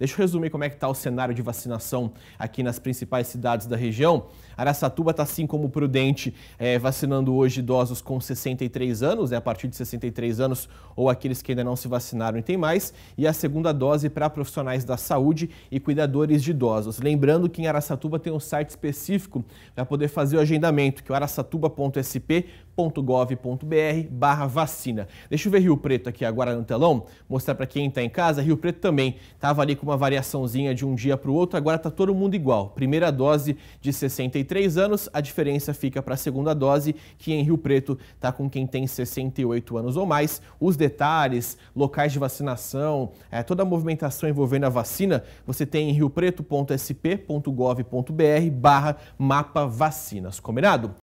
Deixa eu resumir como é que está o cenário de vacinação aqui nas principais cidades da região. Araçatuba está assim como prudente, é, vacinando hoje idosos com 63 anos, né, a partir de 63 anos, ou aqueles que ainda não se vacinaram e tem mais, e a segunda dose para profissionais da saúde e cuidadores de idosos. Lembrando que em Araçatuba tem um site específico para poder fazer o agendamento, que é o .gov.br barra vacina. Deixa eu ver Rio Preto aqui agora no telão, mostrar para quem está em casa. Rio Preto também estava ali com uma variaçãozinha de um dia para o outro, agora está todo mundo igual. Primeira dose de 63 anos, a diferença fica para a segunda dose, que em Rio Preto está com quem tem 68 anos ou mais. Os detalhes, locais de vacinação, é, toda a movimentação envolvendo a vacina, você tem em riopreto.sp.gov.br barra mapa vacinas, combinado?